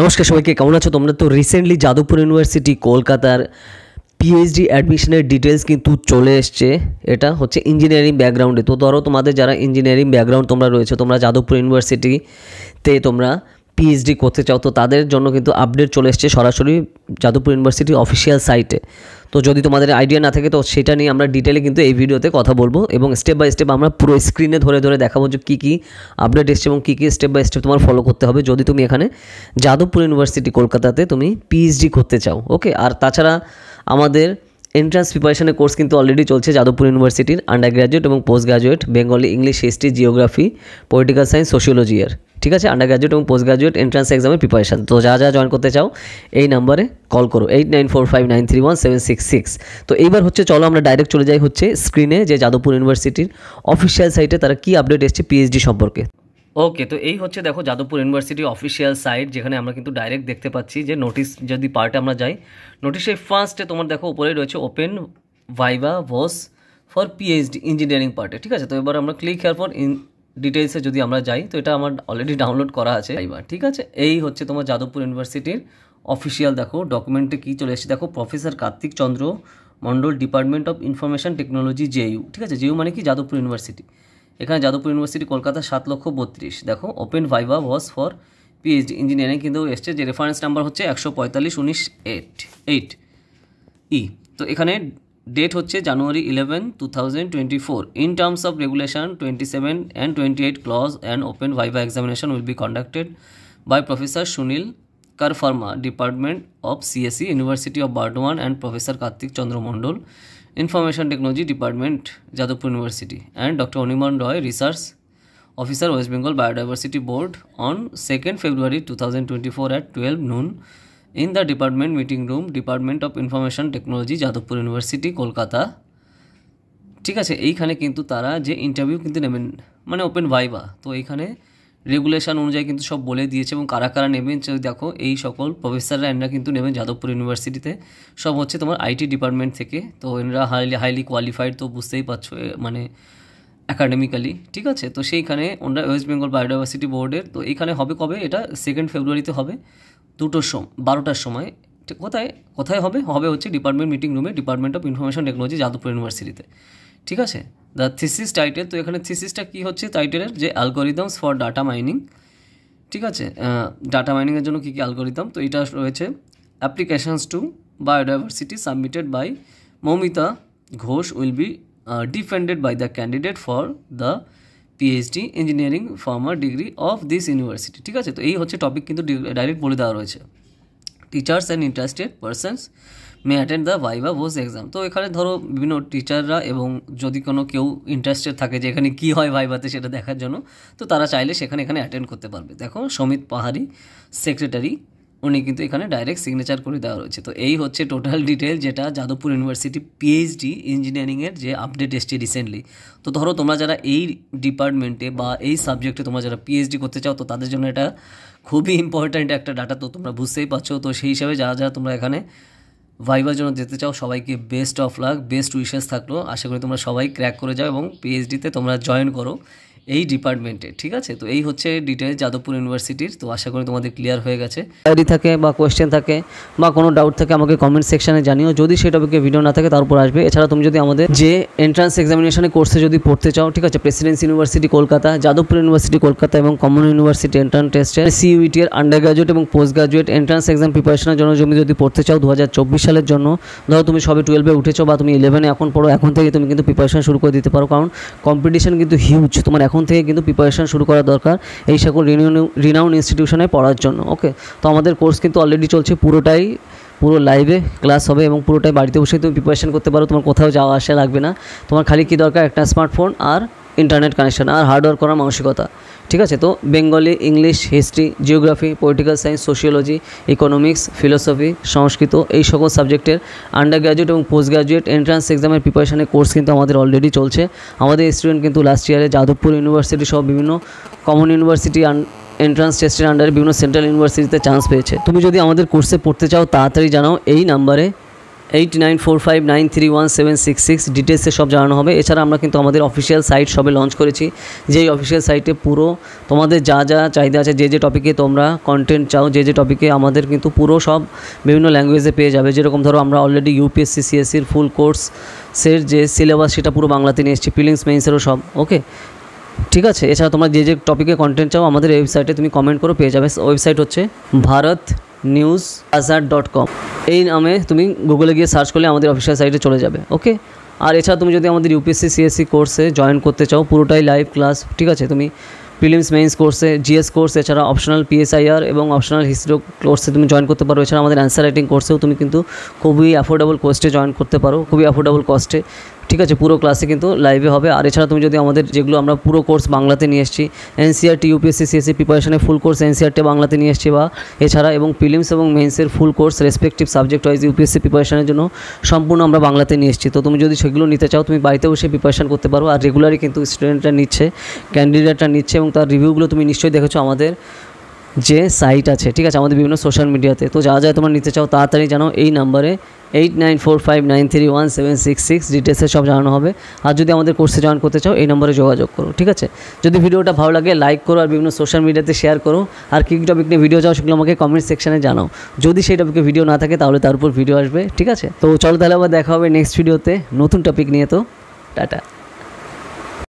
নমস্কার সবাইকে কেমন আছো তোমরা তো রিসেন্টলি যাদবপুর ইউনিভার্সিটি কলকাতার পিএইচডি অ্যাডমিশনের ডিটেলস কিন্তু চলে এসছে এটা হচ্ছে ইঞ্জিনিয়ারিং ব্যাকগ্রাউন্ডে তো ধরো তোমাদের যারা ইঞ্জিনিয়ারিং ব্যাকগ্রাউন্ড তোমরা রয়েছে তোমরা যাদবপুর ইউনিভার্সিটিতে তোমরা পিএইচডি করতে চাও তো তাদের জন্য কিন্তু আপডেট চলে এসছে সরাসরি যাদবপুর ইউনিভার্সিটি অফিসিয়াল সাইটে তো যদি তোমাদের আইডিয়া না থাকে তো সেটা নিয়ে আমরা ডিটেলে কিন্তু এই ভিডিওতে কথা বলবো এবং স্টেপ বাই স্টেপ আমরা পুরো স্ক্রিনে ধরে ধরে দেখাবো যে কী কী আপডেট এসছে এবং কী কী স্টেপ বাই স্টেপ তোমার ফলো করতে হবে যদি তুমি এখানে যাদবপুর ইউনিভার্সিটি কলকাতাতে তুমি পিএইচডি করতে চাও ওকে আর তাছাড়া আমাদের এন্ট্রান্স প্রিপারেশনের কোর্স কিন্তু অলরেডি চলছে যাদবপুর ইউনিভার্সিটির আন্ডার গ্র্যাজুয়েট এবং postgraduate Bengali English history geography political science সোশিওলজিয়ার ঠিক আছে আন্ডার গ্র্যাজুয়েট এবং পোস্ট গ্র্যাজুয়েট এন্ট্রান্স এক্সামের প্রিপারেশন তো যা যা জয়েন করতে চাও এই নাম্বারে কল করো eight nine four five nine three one seven six six তো এইবার হচ্ছে চলো আমরা ডাইরেক্ট চলে যাই হচ্ছে স্ক্রিনে যে যাদবপুর ইউনিভার্সিটির অফিসিয়াল সাইটে তারা কী আপডেট এসছে পিএইচডি সম্পর্কে ওকে তো এই হচ্ছে দেখো যাদবপুর ইউনিভার্সিটি অফিসিয়াল সাইট যেখানে আমরা কিন্তু ডাইরেক্ট দেখতে পাচ্ছি যে নোটিশ যদি পার্টে আমরা যাই নোটিশে ফার্স্টে তোমার দেখো উপরে রয়েছে open viva voce for PhD engineering পার্টে ঠিক আছে তো এবার আমরা ক্লিক হেয়ার পর ইন ডিটেলসে যদি আমরা যাই তো এটা আমার অলরেডি ডাউনলোড করা আছে এইবার ঠিক আছে এই হচ্ছে তোমার যাদবপুর ইউনিভার্সিটির অফিসিয়াল দেখো ডকুমেন্টে কী চলে এসেছে দেখো professor Kartik Chandra Mondal department of information technology JU ঠিক আছে জেইউ মানে কি যাদবপুর ইউনিভার্সিটি এখানে যাদবপুর ইউনিভার্সিটি কলকাতা সাত লক্ষ বত্রিশ দেখো open viva was for PhD engineering কিন্তু এসছে যে রেফারেন্স নাম্বার হচ্ছে একশো পঁয়তাল্লিশ উনিশ এইট এইট ই তো এখানে ডেট হচ্ছে January eleven two thousand twenty four in terms of regulation twenty seven and twenty eight clause and open viva examination will be conducted by professor Sunil Kar Pharma, Department of CSE, University of Bardwan and Professor Kartik Chandra Mondol, Information Technology Department, Jadavpur University and Dr. Oniman Roy, Research Officer, West Bengal Biodiversity Board on 2nd February 2024 at 12 noon in the Department Meeting Room, Department of Information Technology, Jadavpur University, Kolkata. ঠিক আছে এইখানে কিন্তু তারা যে interview কিন্তু নেবেন মানে open viva তো এইখানে রেগুলেশন অনুযায়ী কিন্তু সব বলে দিয়েছে এবং কারা কারা নেবেন দেখো এই সকল প্রফেসররা এনারা কিন্তু নেবেন যাদবপুর ইউনিভার্সিটিতে সব হচ্ছে তোমার আইটি ডিপার্টমেন্ট থেকে তো এনারা হাইলি হাইলি কোয়ালিফাইড তো বুঝতেই পারছো মানে অ্যাকাডেমিক্যালি ঠিক আছে তো সেইখানে ওনারা ওয়েস্ট বেঙ্গল বায়োডাইভার্সিটি বোর্ডের তো এইখানে হবে কবে এটা সেকেন্ড ফেব্রুয়ারিতে হবে দুটোর সময় বারোটার সময় কোথায় কোথায় হবে হবে হচ্ছে ডিপার্টমেন্ট মিটিং রুমে department of information technology Jadavpur ইউনিভার্সিটিতে ঠিক আছে দ্য থিসিস টাইটেল তো এখানে থিসিসটা কী হচ্ছে টাইটেলের যে অ্যালগোরিদমস ফর ডাটা মাইনিং ঠিক আছে ডাটা মাইনিংয়ের জন্য কী কী অ্যালগোরিদম তো এটা রয়েছে applications to biodiversity submitted by Moumita Ghosh will be defended by the candidate for the PhD engineering ফার্মার ডিগ্রি অফ দিস ইউনিভার্সিটি ঠিক আছে তো এই হচ্ছে টপিক কিন্তু ডাইরেক্ট বলে দেওয়া রয়েছে teachers and interested persons may attend the viva voce exam তো এখানে ধরো বিভিন্ন টিচাররা এবং যদি কোনো কেউ ইন্টারেস্টেড থাকে যে এখানে কী হয় ভাইভাতে সেটা দেখার জন্য তো তারা চাইলে সেখানে এখানে অ্যাটেন্ড করতে পারবে দেখো সমিত পাহাড়ি সেক্রেটারি উনি কিন্তু এখানে ডাইরেক্ট সিগনেচার করে দেওয়া রয়েছে তো এই হচ্ছে টোটাল ডিটেল যেটা যাদবপুর ইউনিভার্সিটি পিএইচডি ইঞ্জিনিয়ারিংয়ের যে আপডেট এসছে রিসেন্টলি তো ধরো তোমরা যারা এই ডিপার্টমেন্টে বা এই সাবজেক্টে তোমরা যারা পিএইচডি করতে চাও তো তাদের জন্য এটা খুবই ইম্পর্ট্যান্ট একটা ডাটা তো তোমরা বুঝতেই পারছো তো সেই হিসাবে যারা যারা তোমরা এখানে ভাইবার জন্য যেতে চাও সবাইকে best of luck best wishes থাকলো আশা করি তোমরা সবাই ক্র্যাক করে যাও এবং পিএইচডিতে তোমরা জয়েন করো এই ডিপার্টমেন্টে ঠিক আছে তো এই হচ্ছে ডিটেলস যাদবপুর ইউনিভার্সিটির তো আশা করি তোমাদের ক্লিয়ার হয়ে গেছে ডায়েরি থাকে বা কোয়েশ্চেন থাকে বা কোনো ডাউট থাকে আমাকে কমেন্ট সেকশানে জানিও যদি সেই টপিকে ভিডিও না থাকে তার উপর আসবে এছাড়া তুমি যদি আমাদের যে এন্ট্রান্স এক্সামিনেশনে কোর্সে যদি পড়তে চাও ঠিক আছে Presidency University Kolkata Jadavpur University Kolkata এবং কমন ইউনিভার্সিটি এন্ট্রান্স টেস্টে সিইউটি এর আন্ডার গ্রাজুয়েট এবং পোস্ট গ্রাজুয়েট এন্ট্রান্স এক্সাম প্রিপারেশনের জন্য তুমি যদি পড়তে চাও দু সালের জন্য ধরো তুমি সবে টুয়েলভে উঠেছো বা তুমি ইলেভেনে এখন পড়ো এখন থেকে তুমি কিন্তু প্রিপারেশন শুরু করে দিতে পারো কারণ কম্পিটিশন কিন্তু হিউজ তোমার এখন এখন থেকে কিন্তু প্রিপারেশান শুরু করা দরকার এই সকল রিনাউন ইনস্টিটিউশনে পড়ার জন্য ওকে তো আমাদের কোর্স কিন্তু অলরেডি চলছে পুরোটাই পুরো লাইভে ক্লাস হবে এবং পুরোটাই বাড়িতে বসে তুমি প্রিপারেশান করতে পারো তোমার কোথাও যাওয়া আসা লাগবে না তোমার খালি কী দরকার একটা স্মার্টফোন আর ইন্টারনেট কানেকশান আর হার্ডওয়ার্ক করার মানসিকতা ঠিক আছে তো Bengali English history geography political science sociology economics philosophy Sanskrit এই সকল সাবজেক্টের আন্ডার গ্র্যাজুয়েট এবং পোস্ট গ্র্যাজুয়েট এন্ট্রান্স এক্সামের প্রিপারেশানের কোর্স কিন্তু আমাদের অলরেডি চলছে আমাদের স্টুডেন্ট কিন্তু লাস্ট ইয়ারে যাদবপুর ইউনিভার্সিটি সহ বিভিন্ন কমন ইউনিভার্সিটি এন্ট্রান্স টেস্টের আন্ডারে বিভিন্ন সেন্ট্রাল ইউনিভার্সিটিতে চান্স পেয়েছে তুমি যদি আমাদের কোর্সে পড়তে চাও তাড়াতাড়ি জানাও এই নাম্বারে eight nine four five nine three one seven six six ডিটেলসে সব জানানো হবে এছাড়া আমরা কিন্তু আমাদের অফিসিয়াল সাইট সবে লঞ্চ করেছি যেই অফিসিয়াল সাইটে পুরো তোমাদের যা যা চাহিদা আছে যে যে টপিকে তোমরা কন্টেন্ট চাও যে যে টপিকে আমাদের কিন্তু পুরো সব বিভিন্ন ল্যাঙ্গুয়েজে পেয়ে যাবে যেরকম ধরো আমরা অলরেডি ইউপিএসসি সিএসসির ফুল কোর্স সের যে সিলেবাস সেটা পুরো বাংলাতে নিয়ে এসেছি ফিলিংস মেইনসেরও সব ওকে ঠিক আছে এছাড়া তোমরা যে যে টপিকে কন্টেন্ট চাও আমাদের ওয়েবসাইটে তুমি কমেন্ট করে পেয়ে যাবে ওয়েবসাইট হচ্ছে ভারত নিউজ আজার ডট কম এই নামে তুমি গুগলে গিয়ে সার্চ করলে আমাদের অফিসিয়াল সাইটে চলে যাবে ওকে আর এছাড়া তুমি যদি আমাদের ইউপিএসসি সিএসসি কোর্সে জয়েন করতে চাও পুরোটাই লাইভ ক্লাস ঠিক আছে তুমি প্রিলিমস মেইনস কোর্সে জিএস কোর্স এছাড়া অপশনাল পিএসআইআর এবং অপশনাল হিস্ট্রি কোর্সে তুমি জয়েন করতে পারো এছাড়া আমাদের অ্যান্সার রাইটিং কোর্সেও তুমি কিন্তু খুবই অ্যাফোর্ডেবল কোস্টে জয়েন করতে পারো খুবই অ্যাফোর্ডেবল কস্টে ঠিক আছে পুরো ক্লাসে কিন্তু লাইভে হবে আর এছাড়া তুমি যদি আমাদের যেগুলো আমরা পুরো কোর্স বাংলাতে নিয়ে এসেছি এনসিআরটি ইউপিএসসি সিএসসি প্রিপারেশনের ফুল কোর্স এনসিআরটি বাংলাতে নিয়ে এসেছি বা এছাড়া এবং ফিলিমস এবং মেন্সের full course respective subject wise UPSC প্রিপারেশনের জন্য সম্পূর্ণ আমরা বাংলাতে নিয়ে এসেছি তো তুমি যদি সেগুলো নিতে চাও তুমি বাড়িতে বসে প্রিপারেশন করতে পারো আর রেগুলারই কিন্তু স্টুডেন্টরা নিচ্ছে ক্যান্ডিডেটরা নিচ্ছে এবং তার রিভিউগুলো তুমি নিশ্চয়ই দেখেছো আমাদের যে সাইট আছে ঠিক আছে আমাদের বিভিন্ন সোশ্যাল মিডিয়াতে তো যা যা তোমার নিতে চাও তাড়াতাড়ি জানাও এই নাম্বারে eight nine four five nine three one seven six six ডিটেলসে সব জানানো হবে আর যদি আমাদের কোর্সে জয়েন করতে চাও এই নম্বরে যোগাযোগ করো ঠিক আছে যদি ভিডিওটা ভালো লাগে লাইক করো আর বিভিন্ন সোশ্যাল মিডিয়াতে শেয়ার করো আর কী কী টপিক নিয়ে ভিডিও চাও সেগুলো আমাকে কমেন্ট সেকশানে জানাও যদি সেই টপিকে ভিডিও না থাকে তাহলে তার উপর ভিডিও আসবে ঠিক আছে তো চলো তাহলে আবার দেখা হবে নেক্সট ভিডিওতে নতুন টপিক নিয়ে তো টাটা